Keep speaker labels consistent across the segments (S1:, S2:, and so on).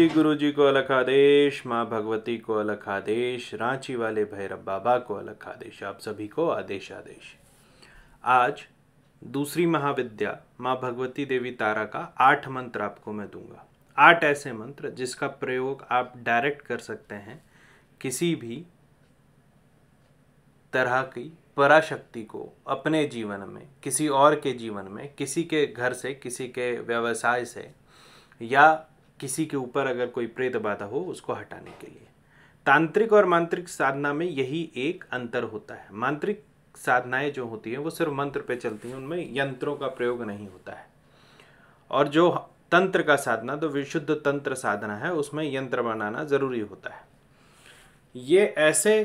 S1: जी गुरु जी को अलग आदेश माँ भगवती को अलग आदेश रांची वाले भैरव बाबा को अलग आदेश आप सभी को आदेश आदेश आज दूसरी महाविद्या माँ भगवती देवी तारा का आठ मंत्र आपको मैं दूंगा आठ ऐसे मंत्र जिसका प्रयोग आप डायरेक्ट कर सकते हैं किसी भी तरह की पराशक्ति को अपने जीवन में किसी और के जीवन में किसी के घर से किसी के व्यवसाय से या किसी के ऊपर अगर कोई प्रेत बाधा हो उसको हटाने के लिए तांत्रिक और मांत्रिक साधना में यही एक अंतर होता है मांत्रिक साधनाएं जो होती हैं वो सिर्फ मंत्र पे चलती हैं उनमें यंत्रों का प्रयोग नहीं होता है और जो तंत्र का साधना तो विशुद्ध तंत्र साधना है उसमें यंत्र बनाना ज़रूरी होता है ये ऐसे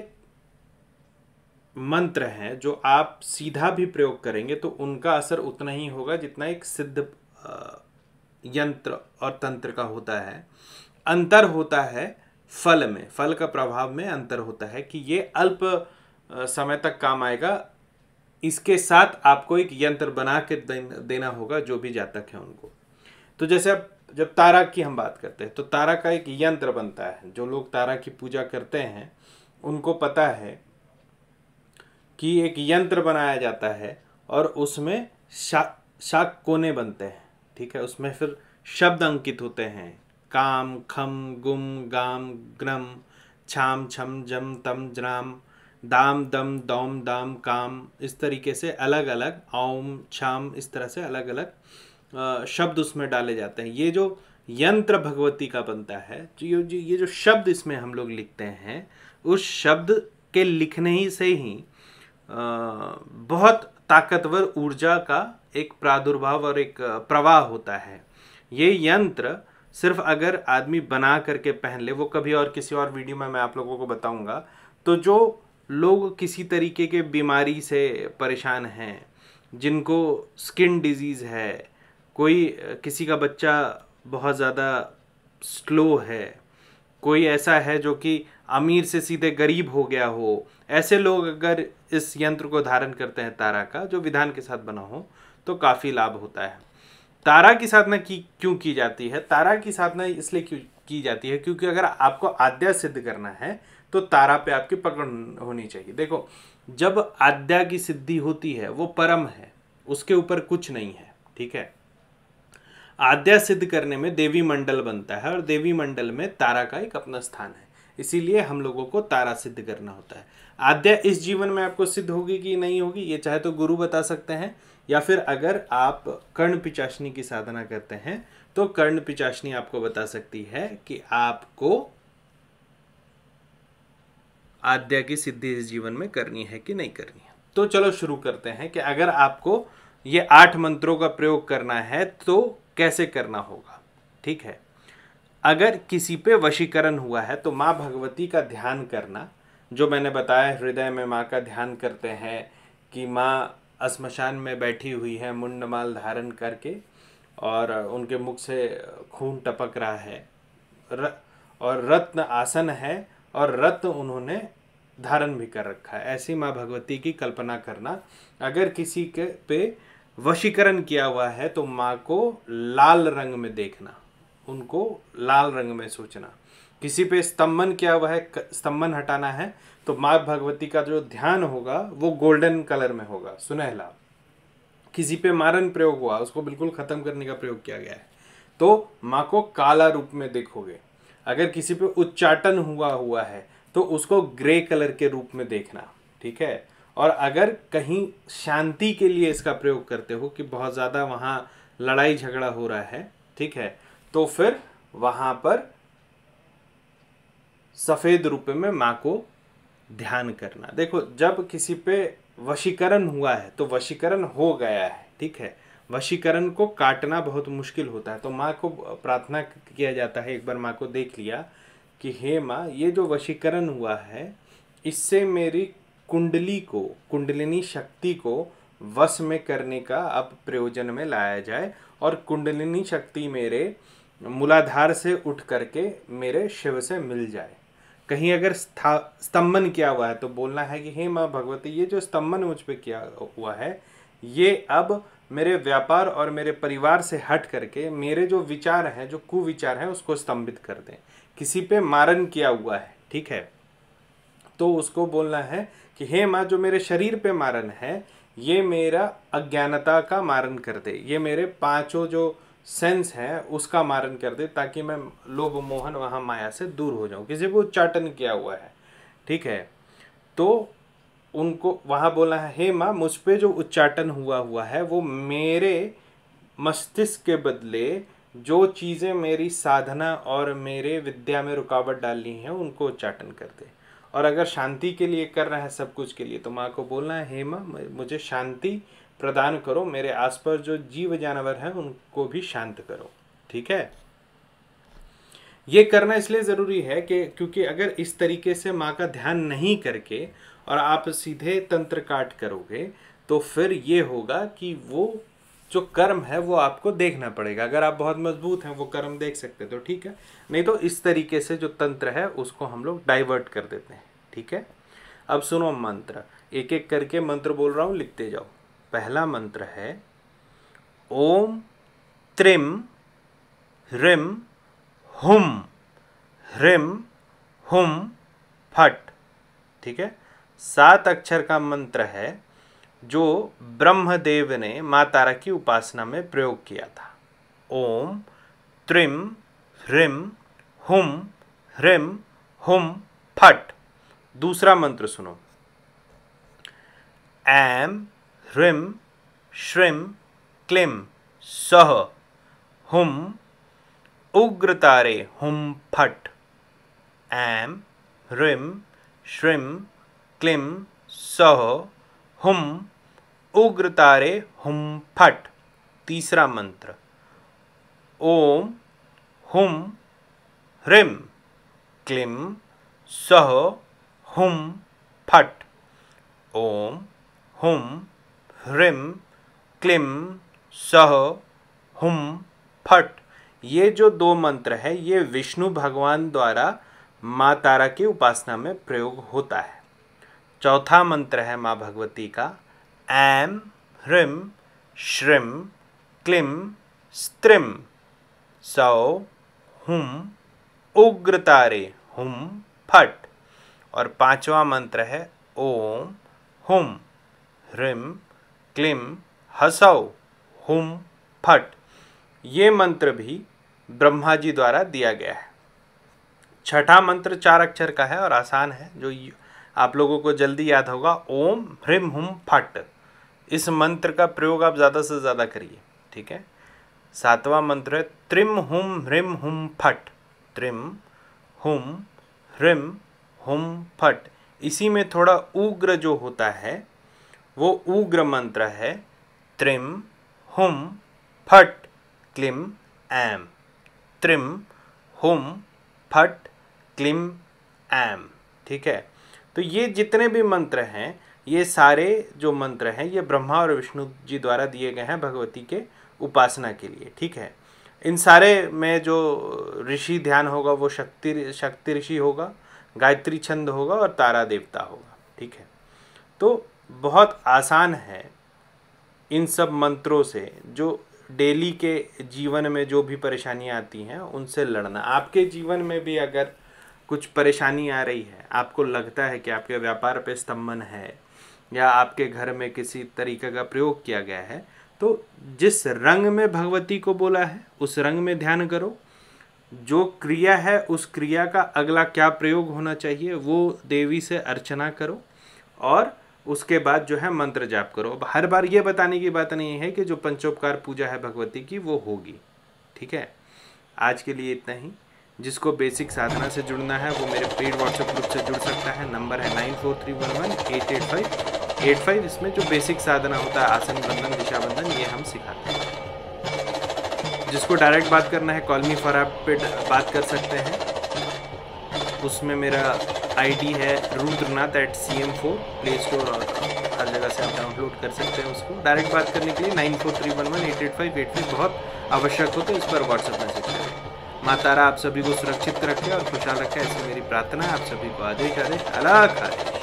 S1: मंत्र हैं जो आप सीधा भी प्रयोग करेंगे तो उनका असर उतना ही होगा जितना एक सिद्ध यंत्र और तंत्र का होता है अंतर होता है फल में फल का प्रभाव में अंतर होता है कि ये अल्प समय तक काम आएगा इसके साथ आपको एक यंत्र बना के देना होगा जो भी जातक है उनको तो जैसे अब जब तारा की हम बात करते हैं तो तारा का एक यंत्र बनता है जो लोग तारा की पूजा करते हैं उनको पता है कि एक यंत्र बनाया जाता है और उसमें शाक शाक कोने बनते हैं ठीक है उसमें फिर शब्द अंकित होते हैं काम खम गुम गाम ग्रम छाम छम जम तम ज्राम दाम दम दौम दाम काम इस तरीके से अलग अलग ओम छाम इस तरह से अलग अलग शब्द उसमें डाले जाते हैं ये जो यंत्र भगवती का बनता है जो ये जो शब्द इसमें हम लोग लिखते हैं उस शब्द के लिखने ही से ही बहुत ताकतवर ऊर्जा का एक प्रादुर्भाव और एक प्रवाह होता है ये यंत्र सिर्फ अगर आदमी बना करके पहन ले वो कभी और किसी और वीडियो में मैं आप लोगों को बताऊंगा तो जो लोग किसी तरीके के बीमारी से परेशान हैं जिनको स्किन डिजीज़ है कोई किसी का बच्चा बहुत ज़्यादा स्लो है कोई ऐसा है जो कि अमीर से सीधे गरीब हो गया हो ऐसे लोग अगर इस यंत्र को धारण करते हैं तारा का जो विधान के साथ बना हो तो काफ़ी लाभ होता है तारा की साधना की क्यों की जाती है तारा की साधना इसलिए क्यों की जाती है क्योंकि अगर आपको आद्या सिद्ध करना है तो तारा पे आपकी पकड़ होनी चाहिए देखो जब आद्या की सिद्धि होती है वो परम है उसके ऊपर कुछ नहीं है ठीक है आद्या सिद्ध करने में देवी मंडल बनता है और देवी मंडल में तारा का एक अपना स्थान है इसीलिए हम लोगों को तारा सिद्ध करना होता है आद्या इस जीवन में आपको सिद्ध होगी कि नहीं होगी ये चाहे तो गुरु बता सकते हैं या फिर अगर आप कर्ण पिचाशनी की साधना करते हैं तो कर्ण पिचाशनी आपको बता सकती है कि आपको आद्या की सिद्धि इस जीवन में करनी है कि नहीं करनी है तो चलो शुरू करते हैं कि अगर आपको ये आठ मंत्रों का प्रयोग करना है तो कैसे करना होगा ठीक है अगर किसी पे वशीकरण हुआ है तो माँ भगवती का ध्यान करना जो मैंने बताया हृदय में माँ का ध्यान करते हैं कि माँ श्मशान में बैठी हुई है मुंडमाल धारण करके और उनके मुख से खून टपक रहा है र, और रत्न आसन है और रत्न उन्होंने धारण भी कर रखा है ऐसी माँ भगवती की कल्पना करना अगर किसी के पे वशीकरण किया हुआ है तो माँ को लाल रंग में देखना उनको लाल रंग में सोचना किसी पे स्तंभन किया हुआ है स्तंभन हटाना है तो माँ भगवती का जो ध्यान होगा वो गोल्डन कलर में होगा सुनहला किसी पे मारन प्रयोग हुआ उसको बिल्कुल ख़त्म करने का प्रयोग किया गया है तो माँ को काला रूप में देखोगे अगर किसी पे उच्चाटन हुआ हुआ है तो उसको ग्रे कलर के रूप में देखना ठीक है और अगर कहीं शांति के लिए इसका प्रयोग करते हो कि बहुत ज़्यादा वहाँ लड़ाई झगड़ा हो रहा है ठीक है तो फिर वहाँ पर सफ़ेद रूप में माँ को ध्यान करना देखो जब किसी पे वशीकरण हुआ है तो वशीकरण हो गया है ठीक है वशीकरण को काटना बहुत मुश्किल होता है तो माँ को प्रार्थना किया जाता है एक बार माँ को देख लिया कि हे माँ ये जो वशीकरण हुआ है इससे मेरी कुंडली को कुंडलिनी शक्ति को वश में करने का अब प्रयोजन में लाया जाए और कुंडलिनी शक्ति मेरे मूलाधार से उठ करके मेरे शिव से मिल जाए कहीं अगर स्था स्तंभन किया हुआ है तो बोलना है कि हे माँ भगवती ये जो स्तंभन मुझ पर किया हुआ है ये अब मेरे व्यापार और मेरे परिवार से हट करके मेरे जो विचार हैं जो कुविचार हैं उसको स्तंभित कर दें किसी पे मारन किया हुआ है ठीक है तो उसको बोलना है कि हे माँ जो मेरे शरीर पे मारन है ये मेरा अज्ञानता का मारन कर दे ये मेरे पांचों जो सेंस है उसका मारन कर दे ताकि मैं लोभ मोहन वहाँ माया से दूर हो जाऊँ किसी को उच्चाटन किया हुआ है ठीक है तो उनको वहाँ बोला है हे माँ मुझ पर जो उच्चाटन हुआ हुआ है वो मेरे मस्तिष्क के बदले जो चीज़ें मेरी साधना और मेरे विद्या में रुकावट डालनी है उनको उच्चाटन कर दे और अगर शांति के लिए कर रहा है सब कुछ के लिए तो माँ को बोलना है हे माँ मुझे शांति प्रदान करो मेरे आसपास जो जीव जानवर हैं उनको भी शांत करो ठीक है ये करना इसलिए ज़रूरी है कि क्योंकि अगर इस तरीके से माँ का ध्यान नहीं करके और आप सीधे तंत्र काट करोगे तो फिर ये होगा कि वो जो कर्म है वो आपको देखना पड़ेगा अगर आप बहुत मजबूत हैं वो कर्म देख सकते तो ठीक है नहीं तो इस तरीके से जो तंत्र है उसको हम लोग डाइवर्ट कर देते हैं ठीक है अब सुनो मंत्र एक एक करके मंत्र बोल रहा हूँ लिखते जाओ पहला मंत्र है ओम त्रिम ह्रिम हुम ह्रिम हुम फट ठीक है सात अक्षर का मंत्र है जो ब्रह्मदेव ने माँ तारा की उपासना में प्रयोग किया था ओम त्रिम ह्रिम हुम ह्रिम हुम फट दूसरा मंत्र सुनो एम ह्रिम श्रिम क्लिम सह हुम उग्र तारे हुम फट एम ह्रिम श्रिम क्लिम सह हुम उग्र तारे हुम फट तीसरा मंत्र ओम हुम ह्रीम क्लिम सह हुम फट ओम हुम ह्रीम क्लिम सह हुम फट ये जो दो मंत्र है ये विष्णु भगवान द्वारा माँ तारा की उपासना में प्रयोग होता है चौथा मंत्र है माँ भगवती का ऐम ह्रीम श्रीम क्लिम स्त्रिम सौ हुम उग्रतारे हुम फट और पांचवा मंत्र है ओम हुम ह्रीम क्लिम हसौ हुम फट ये मंत्र भी ब्रह्मा जी द्वारा दिया गया है छठा मंत्र चार अक्षर का है और आसान है जो आप लोगों को जल्दी याद होगा ओम ह्रीम हुम फट इस मंत्र का प्रयोग आप ज़्यादा से ज़्यादा करिए ठीक है सातवां मंत्र है त्रिम हुम ह्रिम हुम फट त्रिम हुम ह्रिम हुम फट इसी में थोड़ा उग्र जो होता है वो उग्र मंत्र है त्रिम हुम फट क्लिम ऐम त्रिम हुम फट क्लिम ऐम ठीक है तो ये जितने भी मंत्र हैं ये सारे जो मंत्र हैं ये ब्रह्मा और विष्णु जी द्वारा दिए गए हैं भगवती के उपासना के लिए ठीक है इन सारे में जो ऋषि ध्यान होगा वो शक्ति शक्ति ऋषि होगा गायत्री छंद होगा और तारा देवता होगा ठीक है तो बहुत आसान है इन सब मंत्रों से जो डेली के जीवन में जो भी परेशानियाँ आती हैं उनसे लड़ना आपके जीवन में भी अगर कुछ परेशानी आ रही है आपको लगता है कि आपके व्यापार पे स्तंभन है या आपके घर में किसी तरीके का प्रयोग किया गया है तो जिस रंग में भगवती को बोला है उस रंग में ध्यान करो जो क्रिया है उस क्रिया का अगला क्या प्रयोग होना चाहिए वो देवी से अर्चना करो और उसके बाद जो है मंत्र जाप करो अब हर बार ये बताने की बात नहीं है कि जो पंचोपकार पूजा है भगवती की वो होगी ठीक है आज के लिए इतना ही जिसको बेसिक साधना से जुड़ना है वो मेरे पेड व्हाट्सएप ग्रुप से जुड़ सकता है नंबर है nine four three one one eight eight five eight five इसमें जो बेसिक साधना होता है आसन बंधन दिशा बंधन ये हम सिखाते हैं जिसको डायरेक्ट बात करना है मी फॉर आप पे बात कर सकते हैं उसमें मेरा आईडी है Rudranath eight C M four play store और हर जगह से आप डाउनलोड कर सकते हैं उसको डायरेक्ट बात करने के लिए nine four three one one eight eight five eight five बहुत आवश्यक हो तो इस पर व्हाट्सएप मैसेज करें माँ तारा आप सभी को सुरक्षित रखें और खुशहाल रखें ऐसी मेरी प्रार्थना है आप सभी को आदेश आदेश अला आदेश